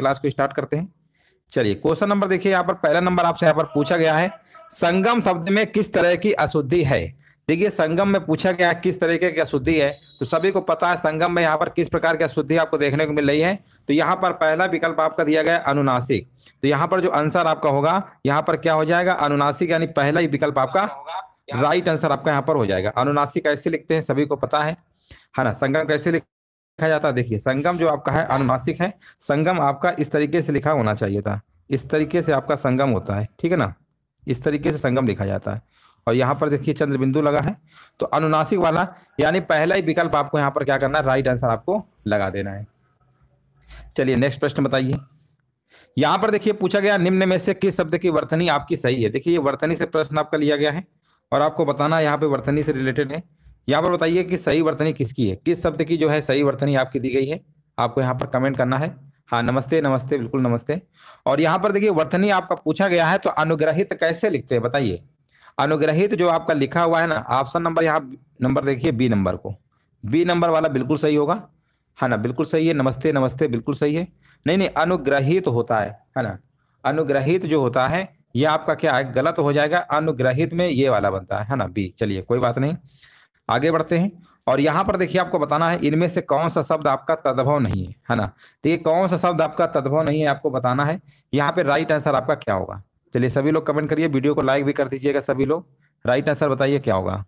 class को start करते हैं चलिए क्वेश्चन नंबर देखिए यहाँ पर पहला नंबर आपसे यहाँ पर पूछा गया है संगम शब्द में किस तरह की अशुद्धि है देखिए संगम में पूछा गया किस तरीके की अशुद्धि है तो सभी को पता है संगम में यहाँ पर किस प्रकार की अशुद्धि आपको देखने को मिल रही है तो यहाँ पर पहला विकल्प आपका दिया गया अनुनासिक तो यहाँ पर जो आंसर आपका होगा यहाँ पर क्या हो जाएगा अनुनासिक यानी पहला ही विकल्प आपका राइट आंसर आपका यहाँ पर हो जाएगा अनुनासिक कैसे लिखते हैं सभी को पता है है ना संगम कैसे लिख लिखा जाता है देखिए संगम जो आपका है अनुनासिक है संगम आपका इस तरीके से लिखा होना चाहिए था इस तरीके से आपका संगम होता है ठीक है ना इस तरीके से संगम लिखा जाता है और यहाँ पर देखिए चंद्र बिंदु लगा है तो अनुनासिक वाला यानी पहला ही विकल्प आपको यहाँ पर क्या करना है राइट आंसर आपको लगा देना है चलिए नेक्स्ट प्रश्न बताइए यहाँ पर देखिए पूछा गया निम्न में से किस शब्द की वर्तनी आपकी सही है देखिए ये वर्तनी से प्रश्न आपका लिया गया है और आपको बताना यहाँ पे वर्तनी से रिलेटेड है यहाँ पर बताइए कि सही वर्तनी किसकी है किस शब्द की जो है सही वर्तनी आपकी दी गई है आपको यहाँ पर कमेंट करना है हाँ नमस्ते नमस्ते बिल्कुल नमस्ते और यहाँ पर देखिए वर्तनी आपका पूछा गया है तो अनुग्रहित कैसे लिखते हैं बताइए अनुग्रहित जो आपका लिखा हुआ है ना ऑप्शन नंबर यहाँ नंबर देखिए बी नंबर को बी नंबर वाला बिल्कुल सही होगा है हाँ ना बिल्कुल सही है नमस्ते नमस्ते बिल्कुल सही है नहीं नहीं अनुग्रहित होता है है ना अनुग्रहित जो होता है ये आपका क्या है गलत हो जाएगा अनुग्रहित में ये वाला बनता है है ना बी चलिए कोई बात नहीं आगे बढ़ते हैं और यहाँ पर देखिए आपको बताना है इनमें से कौन सा शब्द आपका तद्भव नहीं है है ना तो ये कौन सा शब्द आपका तद्भव नहीं है आपको बताना है यहाँ पे राइट आंसर आपका क्या होगा चलिए सभी लोग कमेंट करिए वीडियो को लाइक भी कर दीजिएगा सभी लोग राइट आंसर बताइए क्या होगा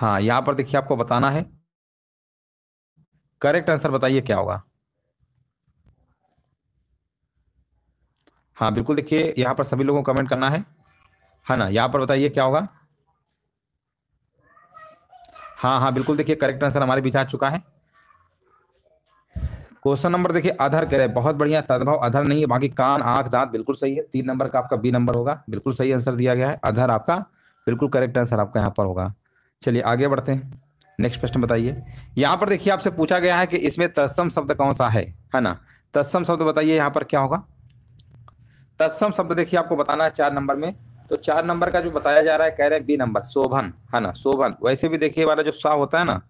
हाँ यहाँ पर देखिए आपको बताना है करेक्ट आंसर बताइए क्या होगा हाँ बिल्कुल देखिए यहाँ पर सभी लोगों को कमेंट करना है है ना यहाँ पर बताइए क्या होगा हाँ हाँ बिल्कुल देखिए करेक्ट आंसर हमारे बीच आ चुका है क्वेश्चन नंबर देखिए अधर कह रहे हैं बहुत बढ़िया तदभाव अधर नहीं है बाकी कान आंख दांत बिल्कुल सही है तीन नंबर का आपका बी नंबर होगा बिल्कुल सही आंसर दिया गया है अधर आपका बिल्कुल करेक्ट आंसर आपका यहाँ पर होगा चलिए आगे बढ़ते हैं नेक्स्ट प्रश्न बताइए यहाँ पर देखिए आपसे पूछा गया है कि इसमें तत्सम शब्द कौन सा है है ना तत्सम शब्द बताइए यहाँ पर क्या होगा तत्सम शब्द देखिए आपको बताना है चार नंबर में तो चार नंबर का जो बताया जा रहा है कह रहे हैं बी नंबर शोभन है ना शोभन वैसे भी देखिए वाला जो सा होता है ना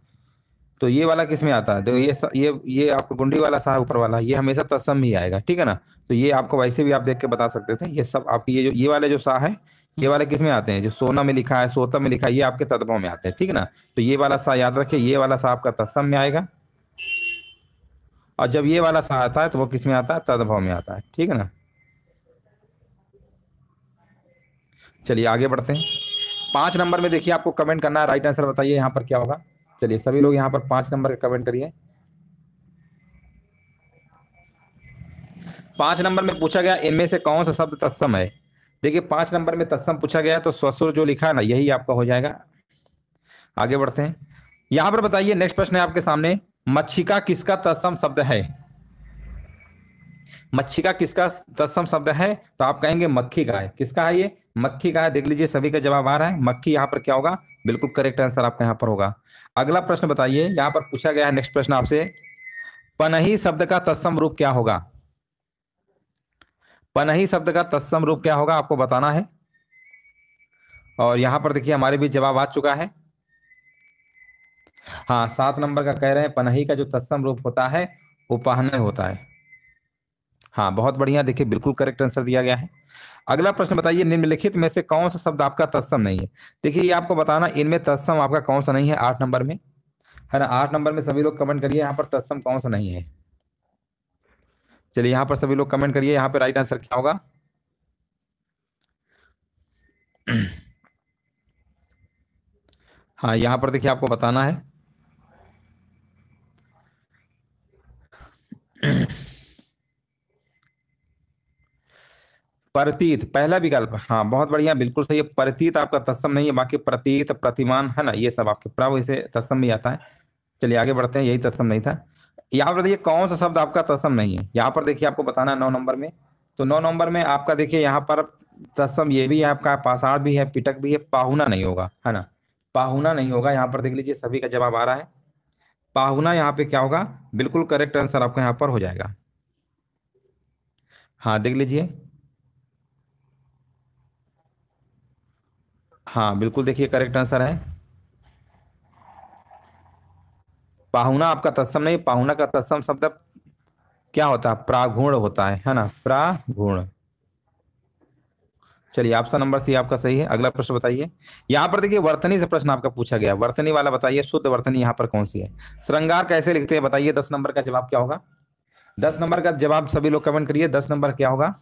तो ये वाला किस में आता है देखो ये ये ये आपको गुंडी वाला सा ऊपर वाला ये हमेशा तत्सम ही आएगा ठीक है ना तो ये आपको वैसे भी आप देख के बता सकते थे ये सब आपकी ये जो ये वाले जो सा है ये वाले किस में आते हैं जो सोना में लिखा है सोता में लिखा है ये आपके तत्वों में आते हैं ठीक है ना तो ये वाला सा याद रखिए ये वाला सा आपका तत्सम में आएगा और जब ये वाला सा आता है तो वो किस में आता है तदभाव में आता है ठीक है ना चलिए आगे बढ़ते हैं पांच नंबर में देखिए आपको कमेंट करना है राइट आंसर बताइए यहाँ पर क्या होगा चलिए सभी लोग यहाँ पर पांच नंबर का कमेंट करिए पांच नंबर में पूछा गया इनमें से कौन सा शब्द तत्सम है देखिए पांच नंबर में तत्सम पूछा गया तो ससुर जो लिखा है ना यही आपका हो जाएगा आगे बढ़ते हैं यहां पर बताइए नेक्स्ट प्रश्न है आपके सामने मच्छिका किसका तत्सम शब्द है मच्छी का किसका तत्सम शब्द है तो आप कहेंगे मक्खी का है किसका है ये मक्खी का है देख लीजिए सभी का जवाब आ रहा है मक्खी यहाँ पर क्या होगा बिल्कुल करेक्ट आंसर आपका यहाँ पर होगा अगला प्रश्न बताइए यहाँ पर पूछा गया है नेक्स्ट प्रश्न आपसे पनही शब्द का तत्सम रूप क्या होगा पनही शब्द का तत्सम रूप क्या होगा आपको बताना है और यहां पर देखिए हमारे भी जवाब आ चुका है हाँ सात नंबर का कह रहे हैं पनही का जो तत्सम रूप होता है उपाहनय होता है हाँ बहुत बढ़िया देखिए बिल्कुल करेक्ट आंसर दिया गया है अगला प्रश्न बताइए निम्नलिखित में से कौन सा शब्द आपका तत्सम नहीं है देखिए ये आपको बताना इनमें तत्सम आपका कौन सा नहीं है आठ नंबर में है ना आठ नंबर में सभी लोग कमेंट करिए यहाँ पर तत्सम कौन सा नहीं है चलिए यहाँ पर सभी लोग कमेंट करिए यहाँ पर राइट आंसर क्या होगा हाँ यहाँ पर देखिए आपको बताना है प्रतीत पहला विकल्प हाँ बहुत बढ़िया बिल्कुल सही है प्रतीत आपका तत्सम नहीं है बाकी प्रतीत प्रतिमान है ना ये सब आपके प्रभ इसे तत्सम भी आता है चलिए आगे बढ़ते हैं यही तत्सम नहीं था यहाँ पर देखिए कौन सा शब्द आपका तत्सम नहीं है यहाँ पर देखिए आपको बताना नौ नंबर में तो नौ नंबर में आपका देखिए यहाँ पर तत्सम ये भी है आपका पासार भी है पिटक भी है पाहुना नहीं होगा है ना पाहुना नहीं होगा यहाँ पर देख लीजिए सभी का जवाब आ रहा है पाहुना यहाँ पे क्या होगा बिल्कुल करेक्ट आंसर आपका यहाँ पर हो जाएगा हाँ देख लीजिए हाँ बिल्कुल देखिए करेक्ट आंसर है पाहुना आपका तत्सम नहीं पाहुना का तत्सम शब्द क्या होता है प्रागुण होता है है ना प्रागुण चलिए आपका नंबर सी आपका सही है अगला प्रश्न बताइए यहाँ पर देखिए वर्तनी से प्रश्न आपका पूछा गया वर्तनी वाला बताइए शुद्ध वर्तनी यहाँ पर कौन सी है श्रृंगार कैसे लिखते हैं बताइए दस नंबर का जवाब क्या होगा दस नंबर का जवाब सभी लोग कमेंट करिए दस नंबर क्या होगा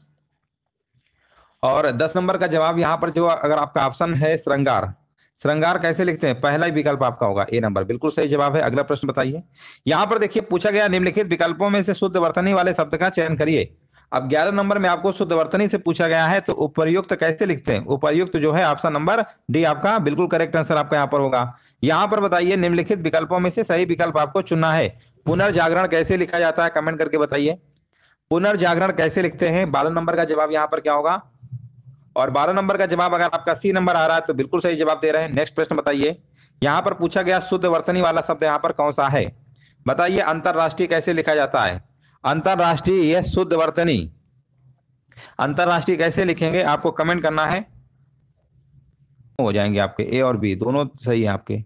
और दस नंबर का जवाब यहाँ पर जो अगर आपका ऑप्शन है श्रृंगार श्रृंगार कैसे लिखते हैं पहला ही विकल्प आपका होगा ए नंबर बिल्कुल सही जवाब है अगला प्रश्न बताइए यहाँ पर देखिए पूछा गया निम्नलिखित विकल्पों में से शुद्ध वर्तनी वाले शब्द का चयन करिए अब ग्यारह नंबर में आपको शुद्ध वर्तनी से पूछा गया है तो उपयुक्त कैसे लिखते हैं उपयुक्त जो है ऑप्शन नंबर डी आपका बिल्कुल करेक्ट आंसर आपका यहाँ पर होगा यहाँ पर बताइए निम्नलिखित विकल्पों में से सही विकल्प आपको चुनना है पुनर्जागरण कैसे लिखा जाता है कमेंट करके बताइए पुनर्जागरण कैसे लिखते हैं बारह नंबर का जवाब यहाँ पर क्या होगा और बारह नंबर का जवाब अगर आपका सी नंबर आ रहा है तो बिल्कुल सही जवाब दे रहे हैं नेक्स्ट प्रश्न बताइए यहाँ पर पूछा गया शुद्ध वर्तनी वाला शब्द यहाँ पर कौन सा है बताइए अंतरराष्ट्रीय कैसे लिखा जाता है अंतरराष्ट्रीय शुद्ध वर्तनी अंतरराष्ट्रीय कैसे लिखेंगे आपको कमेंट करना है हो जाएंगे आपके ए और बी दोनों सही है आपके है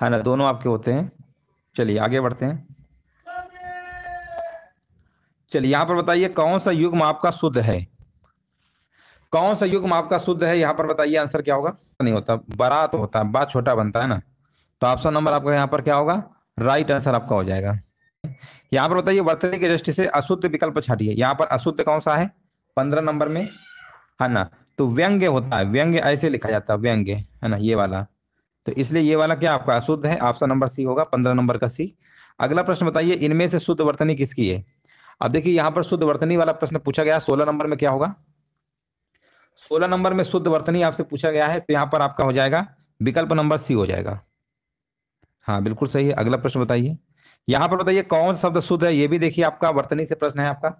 हाँ ना दोनों आपके होते हैं चलिए आगे बढ़ते हैं चलिए यहाँ पर बताइए कौन सा युग्म आपका शुद्ध है कौन सा युग्म आपका शुद्ध है यहाँ पर बताइए आंसर क्या होगा नहीं होता बरात तो होता है बा छोटा बनता है ना तो ऑप्शन नंबर आपका यहाँ पर क्या होगा राइट आंसर आपका हो जाएगा यहाँ पर बताइए वर्तनी की दृष्टि से अशुद्ध विकल्प छाटिए यहाँ पर अशुद्ध कौन सा है पंद्रह नंबर में है हाँ ना तो व्यंग्य होता है व्यंग्य ऐसे लिखा जाता है व्यंग्य है ना ये वाला तो इसलिए ये वाला क्या आपका अशुद्ध है ऑप्शन नंबर सी होगा पंद्रह नंबर का सी अगला प्रश्न बताइए इनमें से शुद्ध वर्तनी किसकी है अब देखिए यहाँ पर शुद्ध वर्तनी वाला प्रश्न पूछा गया सोलह नंबर में क्या होगा सोलह नंबर में शुद्ध वर्तनी आपसे पूछा गया है तो यहाँ पर आपका हो जाएगा विकल्प नंबर सी हो जाएगा हाँ बिल्कुल सही है अगला प्रश्न बताइए यहाँ पर बताइए कौन शब्द शुद्ध है ये भी देखिए आपका वर्तनी से प्रश्न है आपका है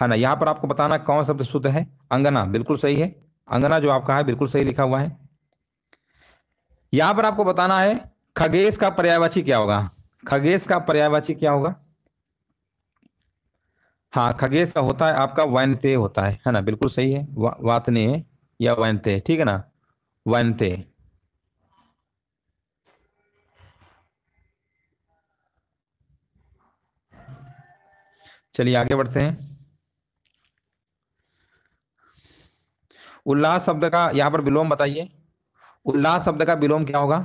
हाँ ना यहाँ पर आपको बताना कौन शब्द शुद्ध है अंगना बिल्कुल सही है अंगना जो आपका है बिल्कुल सही लिखा हुआ है यहाँ पर आपको बताना है खगेश का पर्यायवाची क्या होगा खगेश का पर्यायवाची क्या होगा हाँ खगेश का होता है आपका वैनते होता है है ना बिल्कुल सही है वा, वातने या वैनते ठीक है ना वैनते चलिए आगे बढ़ते हैं उल्लास शब्द का यहां पर विलोम बताइए उल्लास शब्द का विलोम क्या होगा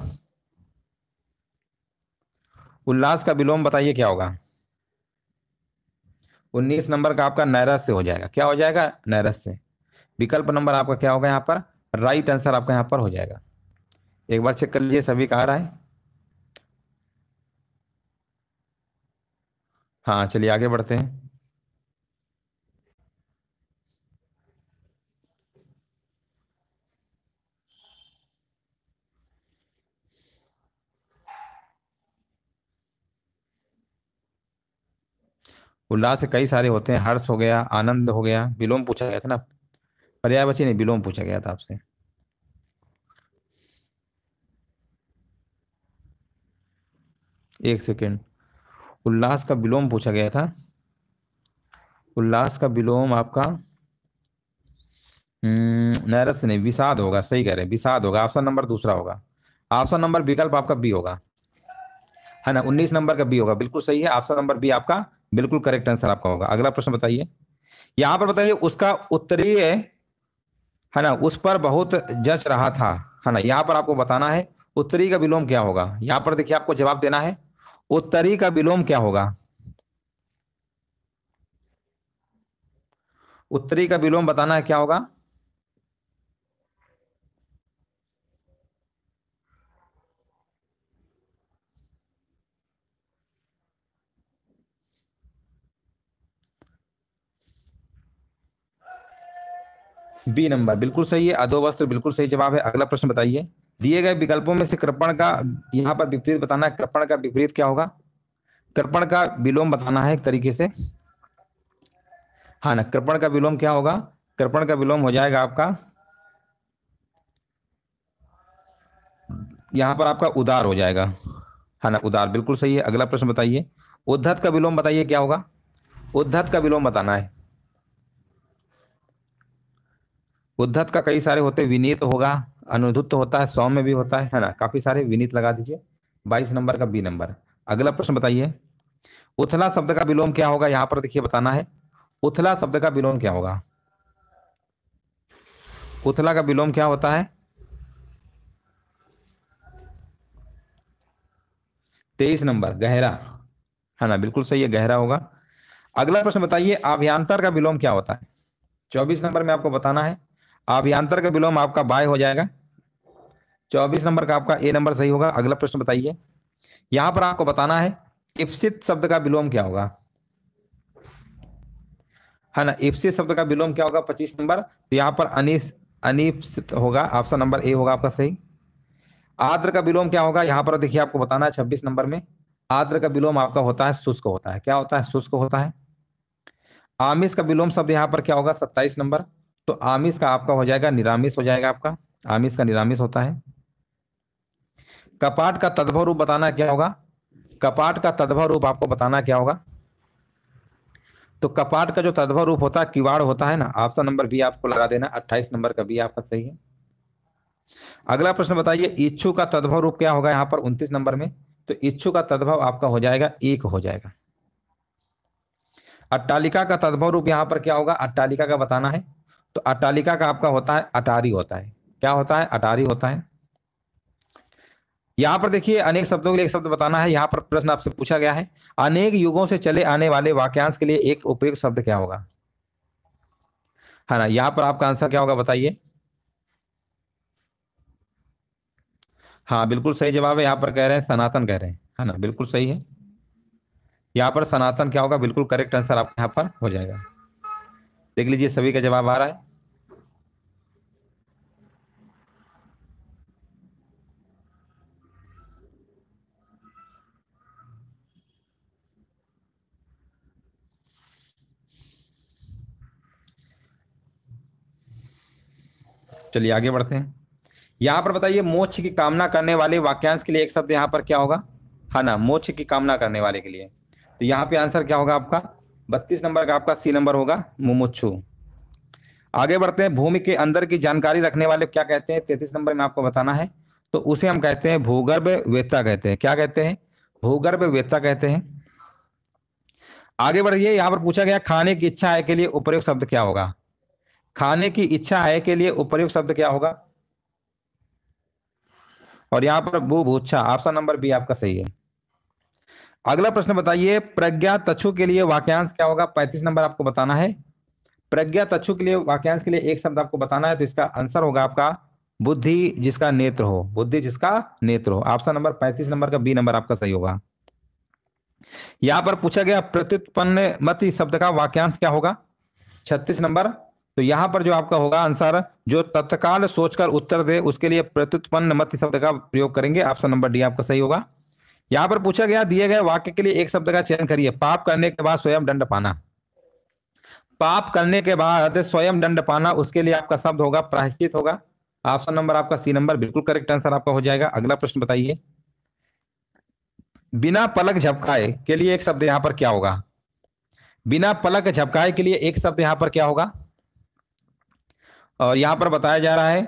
उल्लास का विलोम बताइए क्या होगा उन्नीस नंबर का आपका नैरस से हो जाएगा क्या हो जाएगा नैरस से विकल्प नंबर आपका क्या होगा यहाँ पर राइट आंसर आपका यहाँ पर हो जाएगा एक बार चेक कर लीजिए सभी कहा रहा है हाँ चलिए आगे बढ़ते हैं उल्लास से कई सारे होते हैं हर्ष हो गया आनंद हो गया विलोम पूछा गया था ना पर्यायवाची नहीं विलोम पूछा गया था आपसे एक सेकेंड उल्लास का विलोम पूछा गया था उल्लास का विलोम आपका हम्म, नैरस नहीं विषाद होगा सही कह रहे हैं विषाद होगा ऑप्शन नंबर दूसरा होगा ऑप्शन नंबर विकल्प आपका बी होगा है ना उन्नीस नंबर का बी होगा बिल्कुल सही है ऑप्शन नंबर बी आपका बिल्कुल करेक्ट आंसर आपका होगा अगला प्रश्न बताइए यहां पर बताइए उसका उत्तरीय है ना उस पर बहुत जच रहा था है ना यहां पर आपको बताना है उत्तरी का विलोम क्या होगा यहां पर देखिए आपको जवाब देना है उत्तरी का विलोम क्या होगा उत्तरी का विलोम बताना है क्या होगा बी नंबर बिल्कुल सही है अधो वस्त्र बिल्कुल सही जवाब है अगला प्रश्न बताइए दिए गए विकल्पों में से कृपण का यहाँ पर विपरीत बताना है कृपण का विपरीत क्या होगा कृपण का विलोम बताना है एक तरीके से हाँ ना कृपण का विलोम क्या होगा कृपण का विलोम हो जाएगा आपका यहाँ पर आपका उदार हो जाएगा है हाँ ना उदार बिल्कुल सही है अगला प्रश्न बताइए उद्धत का विलोम बताइए क्या होगा उद्धत का विलोम बताना है उद्धत का कई सारे होते विनीत होगा अनुदुत्त होता है सौ में भी होता है है ना काफी सारे विनीत लगा दीजिए बाईस नंबर का बी नंबर अगला प्रश्न बताइए उथला शब्द का विलोम क्या होगा यहाँ पर देखिए बताना है उथला शब्द का विलोम क्या होगा उथला का विलोम क्या होता है तेईस नंबर गहरा है ना बिल्कुल सही है गहरा होगा अगला प्रश्न बताइए अभियांतर का विलोम क्या होता है चौबीस नंबर में आपको बताना है अभियांतर का विलोम आपका बाय हो जाएगा चौबीस नंबर का आपका ए नंबर सही होगा अगला प्रश्न बताइए यहां पर आपको बताना है इप्सित शब्द का विलोम क्या होगा है ना इप्सित शब्द का विलोम क्या होगा पच्चीस नंबर तो यहां पर अनिस अनिप्सित होगा ऑप्शन नंबर ए होगा आपका सही आद्र का विलोम क्या होगा यहां पर देखिए आपको बताना है छब्बीस नंबर में आद्र का विलोम आपका होता है शुष्क होता है क्या होता है शुष्क होता है आमिष का विलोम शब्द यहां पर क्या होगा सत्ताईस नंबर तो आमिष का आपका हो जाएगा निरामिष हो जाएगा आपका आमिष का निरामिष होता है कपाट का तद्भव रूप बताना क्या होगा कपाट का तद्भव रूप आपको बताना क्या होगा तो कपाट का जो तद्भव रूप होता है किवाड़ होता है ना ऑप्शन नंबर बी आपको लगा देना अट्ठाईस नंबर का बी आपका सही है अगला प्रश्न बताइए इच्छु का तद्भव रूप क्या होगा यहां पर उन्तीस नंबर में तो इच्छु का तद्भव आपका हो जाएगा एक हो जाएगा अट्टालिका का तद्भव रूप यहां पर क्या होगा अट्टालिका का बताना है तो अटालिका का आपका होता है अटारी होता है क्या होता है अटारी होता है यहां पर देखिए अनेक शब्दों के लिए एक शब्द बताना है यहां पर प्रश्न आपसे पूछा गया है अनेक युगों से चले आने वाले वाक्यांश के लिए एक उपयुक्त शब्द क्या होगा है हाँ ना यहां पर आपका आंसर क्या होगा बताइए हाँ बिल्कुल सही जवाब है यहां पर कह रहे हैं सनातन कह रहे हैं है हाँ ना बिल्कुल सही है यहां पर सनातन क्या होगा बिल्कुल करेक्ट आंसर आपके यहां पर हो जाएगा देख लीजिए सभी का जवाब आ रहा है चलिए आगे बढ़ते हैं यहां पर बताइए मोक्ष की कामना करने वाले वाक्यांश के लिए एक शब्द यहां पर क्या होगा हा ना मोक्ष की कामना करने वाले के लिए तो यहां पे आंसर क्या होगा आपका बत्तीस नंबर का आपका सी नंबर होगा मुमुच्छू आगे बढ़ते हैं भूमि के अंदर की जानकारी रखने वाले क्या कहते हैं तैतीस नंबर में आपको बताना है तो उसे हम कहते हैं भूगर्भ वेत्ता कहते हैं क्या कहते हैं भूगर्भ वेत्ता कहते हैं आगे बढ़िए यहाँ पर पूछा गया खाने की इच्छा है के लिए उपयुक्त शब्द क्या होगा खाने की इच्छा है के लिए उपयोग शब्द क्या होगा और यहाँ पर भू भूछा ऑप्शन नंबर बी आपका सही है अगला प्रश्न बताइए प्रज्ञा तछु के लिए वाक्यांश क्या होगा पैंतीस नंबर आपको बताना है प्रज्ञा तछु के लिए वाक्यांश के लिए एक शब्द आपको बताना है तो इसका आंसर होगा आपका बुद्धि जिसका नेत्र हो बुद्धि जिसका नेत्र हो ऑप्शन नंबर पैंतीस नंबर का बी नंबर आपका सही होगा यहां पर पूछा गया प्रत्युत्पन्न मत शब्द का वाक्यांश क्या होगा छत्तीस नंबर तो यहां पर जो आपका होगा आंसर जो तत्काल सोचकर उत्तर दे उसके लिए प्रत्युत्पन्न मत शब्द का प्रयोग करेंगे ऑप्शन नंबर डी आपका सही होगा यहाँ पर पूछा गया दिए गए वाक्य के लिए एक शब्द का चयन करिए पाप करने के बाद स्वयं दंड पाना पाप करने के बाद स्वयं दंड पाना उसके लिए आपका शब्द होगा प्रायश्चित होगा ऑप्शन नंबर आपका सी नंबर बिल्कुल करेक्ट आंसर आपका हो जाएगा अगला प्रश्न बताइए बिना पलक झपकाए के लिए एक शब्द यहां पर क्या होगा बिना पलक झपकाए के लिए एक शब्द यहां पर क्या होगा और यहां पर बताया जा रहा है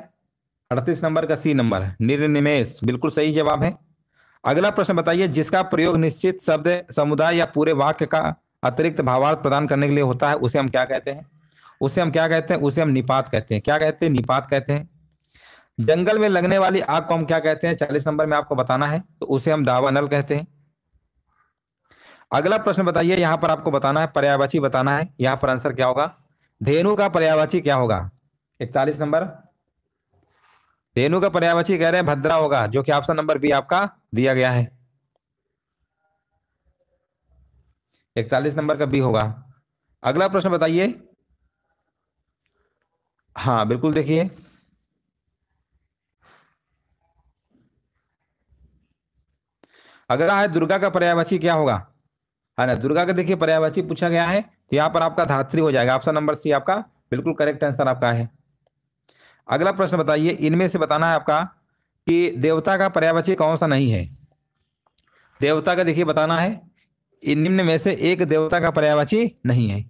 अड़तीस नंबर का सी नंबर निर्निमेश बिल्कुल सही जवाब है अगला प्रश्न बताइए जिसका प्रयोग निश्चित शब्द समुदाय या पूरे वाक्य का अतिरिक्त भावार्थ प्रदान करने के लिए होता है उसे हम क्या कहते हैं उसे हम क्या कहते हैं उसे हम निपात कहते हैं क्या कहते हैं निपात कहते हैं जंगल में लगने वाली आग को हम क्या कहते हैं चालीस नंबर में आपको बताना है तो उसे हम नल कहते हैं अगला प्रश्न बताइए यहां पर आपको बताना है पर्यावाची बताना है यहां पर आंसर क्या होगा धेनु का पर्यावाची क्या होगा इकतालीस नंबर धेनु का पर्यावची कह रहे हैं भद्रा होगा जो कि ऑप्शन नंबर बी आपका दिया गया है इकतालीस नंबर का बी होगा अगला प्रश्न बताइए हाँ बिल्कुल देखिए अगला है दुर्गा का पर्यायवाची क्या होगा है हाँ ना दुर्गा का देखिए पर्यायवाची पूछा गया है तो यहां पर आपका धात्री हो जाएगा ऑप्शन नंबर सी आपका बिल्कुल करेक्ट आंसर आपका है अगला प्रश्न बताइए इनमें से बताना है आपका कि देवता का पर्यावची कौन सा नहीं है देवता का देखिए बताना है निम्न में से एक देवता का पर्यावची नहीं है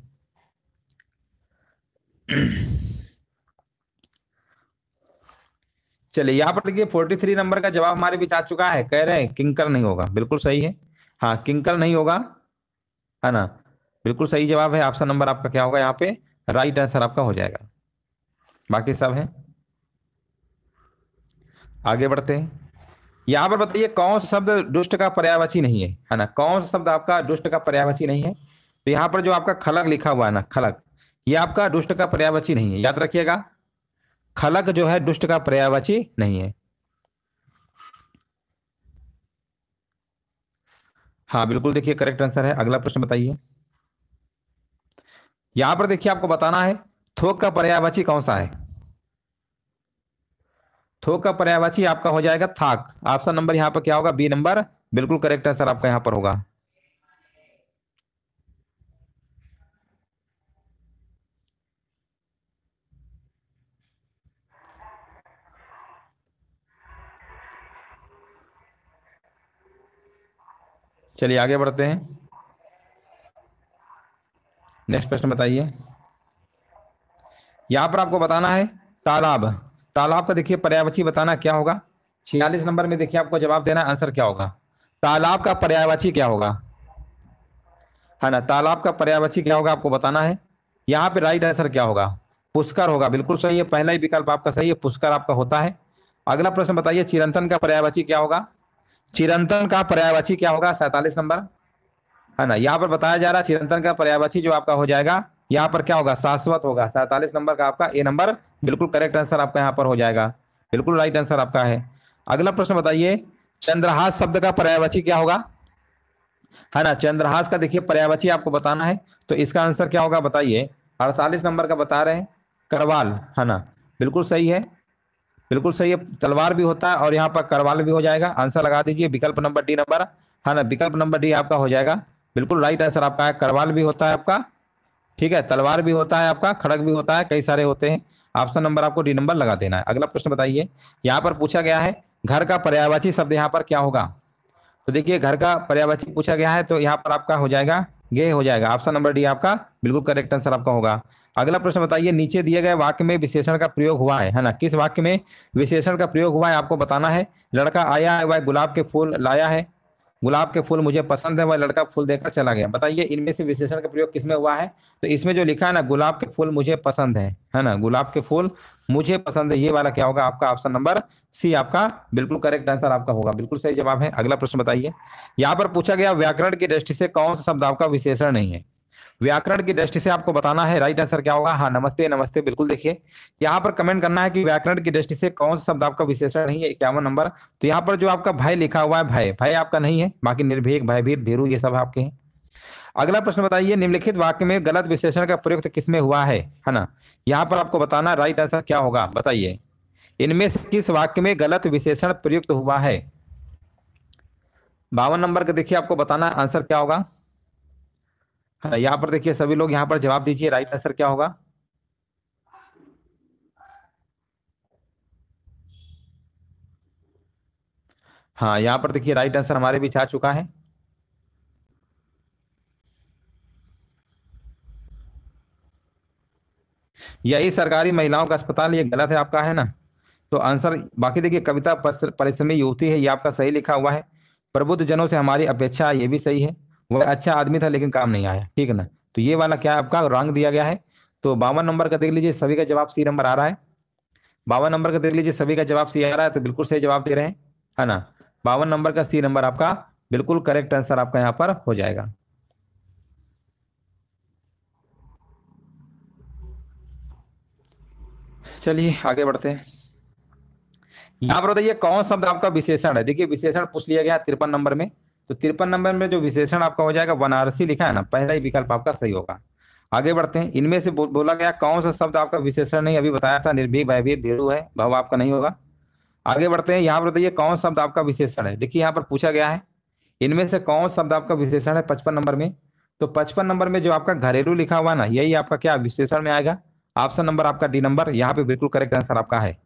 चलिए यहां पर देखिए फोर्टी थ्री नंबर का जवाब हमारे बीच आ चुका है कह रहे हैं किंकर नहीं होगा बिल्कुल सही है हाँ किंकर नहीं होगा है ना बिल्कुल सही जवाब है ऑप्शन नंबर आपका क्या होगा यहाँ पे राइट आंसर आपका हो जाएगा बाकी सब है आगे बढ़ते हैं यहां पर बताइए कौन सा शब्द दुष्ट का पर्यावची नहीं है है ना कौन सा शब्द आपका दुष्ट का पर्यावची नहीं है तो यहां पर जो आपका खलक लिखा हुआ है ना खलक ये आपका दुष्ट का पर्यावची नहीं है याद रखिएगा खलक जो है दुष्ट का पर्यावची नहीं है हाँ बिल्कुल देखिए करेक्ट आंसर है अगला प्रश्न बताइए यहां पर देखिए आपको बताना है थोक का पर्यावची कौन सा है थोक का पर्यावाची आपका हो जाएगा थाक ऑप्शन नंबर यहाँ पर क्या होगा बी नंबर बिल्कुल करेक्ट आंसर आपका यहाँ पर होगा चलिए आगे बढ़ते हैं नेक्स्ट प्रश्न बताइए यहां पर आपको बताना है तालाब तालाब का देखिए पर्यायवाची बताना क्या होगा छियालीस नंबर में देखिए आपको जवाब देना आंसर क्या होगा तालाब का पर्यायवाची क्या होगा है हाँ ना तालाब का पर्यायवाची क्या होगा आपको बताना है यहाँ पे राइट आंसर क्या होगा पुष्कर होगा बिल्कुल सही है पहला ही विकल्प आपका सही है पुष्कर आपका होता है अगला प्रश्न बताइए चिरंतन का पर्यायवाची क्या होगा चिरंतन का पर्यायवाची क्या होगा सैतालीस नंबर है हाँ ना यहाँ पर बताया जा रहा है चिरंतन का पर्यायवाची जो आपका हो जाएगा यहाँ पर क्या होगा शाश्वत होगा सैतालीस नंबर का आपका ए नंबर बिल्कुल करेक्ट आंसर आपका यहाँ पर हो जाएगा बिल्कुल राइट आंसर आपका है अगला प्रश्न बताइए चंद्रहास शब्द का पर्यायवाची क्या होगा है ना चंद्रहास का देखिए पर्यायवाची आपको बताना है तो इसका आंसर क्या होगा बताइए अड़तालीस नंबर का बता रहे हैं करवाल है ना बिल्कुल सही है बिल्कुल सही है तलवार भी होता है और यहाँ पर करवाल भी हो जाएगा आंसर लगा दीजिए विकल्प नंबर डी नंबर है ना विकल्प नंबर डी आपका हो जाएगा बिल्कुल राइट आंसर आपका है करवाल भी होता है आपका ठीक है तलवार भी होता है आपका खड़क भी होता है कई सारे होते हैं ऑप्शन नंबर आपको डी नंबर लगा देना है अगला प्रश्न बताइए यहाँ पर पूछा गया है घर का पर्यावाची शब्द यहाँ पर क्या होगा तो देखिए घर का पर्यावाची पूछा गया है तो यहाँ पर आपका हो जाएगा गे हो जाएगा ऑप्शन नंबर डी आपका बिल्कुल करेक्ट आंसर आपका होगा अगला प्रश्न बताइए नीचे दिए गए वाक्य में विशेषण का प्रयोग हुआ है है ना किस वाक्य में विशेषण का प्रयोग हुआ है आपको बताना है लड़का आया है वह गुलाब के फूल लाया है गुलाब के फूल मुझे पसंद है वह लड़का फूल देकर चला गया बताइए इनमें से विशेषण का प्रयोग किसमें हुआ है तो इसमें जो लिखा है ना गुलाब के फूल मुझे पसंद है है ना गुलाब के फूल मुझे पसंद है ये वाला क्या होगा आपका ऑप्शन नंबर सी आपका बिल्कुल करेक्ट आंसर आपका होगा बिल्कुल सही जवाब है अगला प्रश्न बताइए यहाँ पर पूछा गया व्याकरण की दृष्टि से कौन सा शब्द आपका विशेषण नहीं है व्याकरण की दृष्टि से आपको बताना है राइट आंसर क्या होगा हाँ नमस्ते नमस्ते बिल्कुल देखिए यहाँ पर कमेंट करना है कि व्याकरण की दृष्टि से कौन सा शब्द आपका विशेषण नहीं है इक्यावन नंबर तो यहाँ पर जो आपका भय लिखा हुआ है भय भय आपका नहीं है बाकी निर्भीक भयभीत भेरू ये सब आपके हैं अगला प्रश्न बताइए निम्नलिखित वाक्य में गलत विशेषण का प्रयुक्त किसमें हुआ है है ना यहाँ पर आपको बताना राइट आंसर क्या होगा बताइए इनमें से किस वाक्य में गलत विशेषण प्रयुक्त हुआ है बावन नंबर का देखिए आपको बताना आंसर क्या होगा है हाँ, ना यहाँ पर देखिए सभी लोग यहाँ पर जवाब दीजिए राइट आंसर क्या होगा हाँ यहाँ पर देखिए राइट आंसर हमारे बीच आ चुका है यही सरकारी महिलाओं का अस्पताल ये गलत है आपका है ना तो आंसर बाकी देखिए कविता परिश्रमी युवती है ये आपका सही लिखा हुआ है प्रबुद्ध जनों से हमारी अपेक्षा ये भी सही है वह अच्छा आदमी था लेकिन काम नहीं आया ठीक है ना तो ये वाला क्या आपका रॉन्ग दिया गया है तो बावन नंबर का देख लीजिए सभी का जवाब सी नंबर आ रहा है बावन नंबर का देख लीजिए सभी का जवाब सी आ रहा है तो बिल्कुल सही जवाब दे रहे हैं है ना बावन नंबर का सी नंबर आपका बिल्कुल करेक्ट आंसर आपका यहाँ पर हो जाएगा चलिए आगे बढ़ते हैं यहाँ पर बताइए कौन शब्द आपका विशेषण है देखिए विशेषण पूछ लिया गया तिरपन नंबर में तो तिरपन नंबर में जो विशेषण आपका हो जाएगा बनारसी लिखा है ना पहला ही विकल्प आपका सही होगा आगे बढ़ते हैं इनमें से बो, बोला गया कौन सा शब्द आपका विशेषण नहीं अभी बताया था निर्भीक भयभी धीरु है भाव आपका नहीं होगा आगे बढ़ते हैं यहाँ पर बताइए कौन शब्द आपका विशेषण है देखिए यहाँ पर पूछा गया है इनमें से कौन शब्द आपका विशेषण है पचपन नंबर में तो पचपन नंबर में जो आपका घरेलू लिखा हुआ ना यही आपका क्या विशेषण में आएगा ऑप्शन नंबर आपका डी नंबर यहाँ पे बिल्कुल करेक्ट आंसर आपका है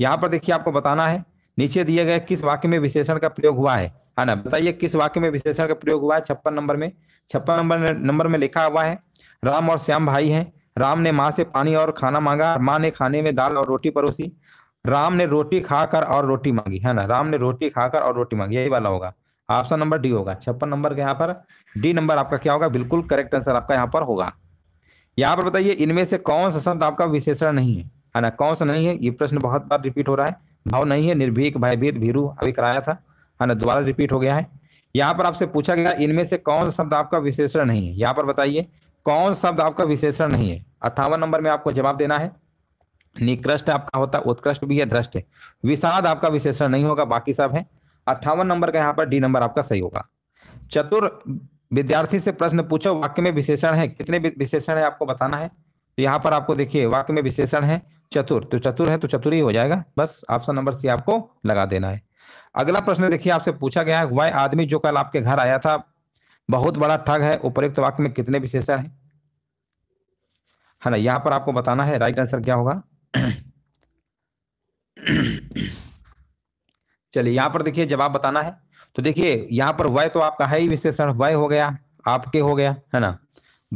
यहाँ पर देखिए आपको बताना है नीचे दिए गए किस वाक्य में विशेषण का प्रयोग हुआ है है हाँ ना बताइए किस वाक्य में विशेषण का प्रयोग हुआ है छप्पन नंबर में छप्पन नंबर नंबर में लिखा हुआ है राम और श्याम भाई हैं राम ने माँ से पानी और खाना मांगा माँ ने खाने में दाल और रोटी परोसी राम ने रोटी खाकर और रोटी मांगी है हाँ ना राम ने रोटी खाकर और रोटी मांगी यही वाला होगा ऑप्शन नंबर डी होगा छप्पन नंबर के यहाँ पर डी नंबर आपका क्या होगा बिल्कुल करेक्ट आंसर आपका यहाँ पर होगा यहाँ पर बताइए इनमें से कौन सा शब्द आपका विशेषण नहीं है है हाँ ना कौन सा नहीं है ये प्रश्न बहुत बार रिपीट हो रहा है भाव नहीं है निर्भीक भयभीत भीरू अभी कराया था है ना दोबारा रिपीट हो गया है यहाँ पर आपसे पूछा गया इनमें से कौन शब्द आपका विशेषण नहीं है यहाँ पर बताइए कौन शब्द आपका विशेषण नहीं है अट्ठावन नंबर में आपको जवाब देना है निकृष्ट आपका होता है उत्कृष्ट भी है दृष्ट है विषाद आपका विशेषण नहीं होगा बाकी सब है अट्ठावन नंबर का यहाँ पर डी नंबर आपका सही होगा चतुर विद्यार्थी से प्रश्न पूछो वाक्य में विशेषण है कितने विशेषण है आपको बताना है तो यहाँ पर आपको देखिए वाक्य में विशेषण है चतुर तो चतुर है तो चतुर ही हो जाएगा बस ऑप्शन नंबर सी आपको लगा देना है अगला प्रश्न देखिए आपसे पूछा गया है वह आदमी जो कल आपके घर आया था बहुत बड़ा ठग है उपरुक्त वाक्य में कितने विशेषण है है ना यहाँ पर आपको बताना है राइट आंसर क्या होगा चलिए यहां पर देखिए जवाब बताना है तो देखिए यहां पर वय तो आपका है ही विशेषण वय हो गया आपके हो गया है ना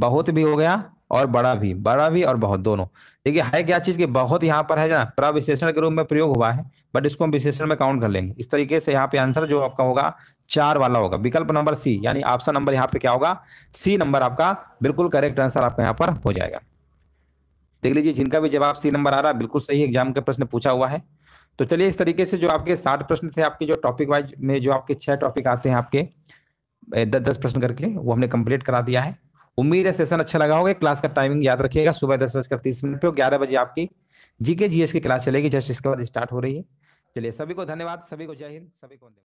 बहुत भी हो गया और बड़ा भी बड़ा भी और बहुत दोनों देखिए है क्या चीज की बहुत यहाँ पर है ना प्रविशेषण के रूप में प्रयोग हुआ है बट इसको हम विशेषण में काउंट कर लेंगे इस तरीके से यहाँ पे आंसर जो आपका होगा चार वाला होगा विकल्प नंबर सी यानी ऑप्शन नंबर यहाँ पे क्या होगा सी नंबर आपका बिल्कुल करेक्ट आंसर आपका यहाँ पर हो जाएगा देख लीजिए जिनका भी जवाब सी नंबर आ रहा है बिल्कुल सही एग्जाम का प्रश्न पूछा हुआ है तो चलिए इस तरीके से जो आपके साठ प्रश्न थे आपके जो टॉपिक वाइज में जो आपके छह टॉपिक आते हैं आपके दस दस प्रश्न करके वो हमने कंप्लीट करा दिया है उम्मीद है सेशन अच्छा लगा होगा क्लास का टाइमिंग याद रखिएगा सुबह दस बजकर तीस मिनट पे और ग्यारह बजे आपकी जीके जीएस की क्लास चलेगी जस्ट इसके बाद स्टार्ट हो रही है चलिए सभी को धन्यवाद सभी को जय हिंद सभी को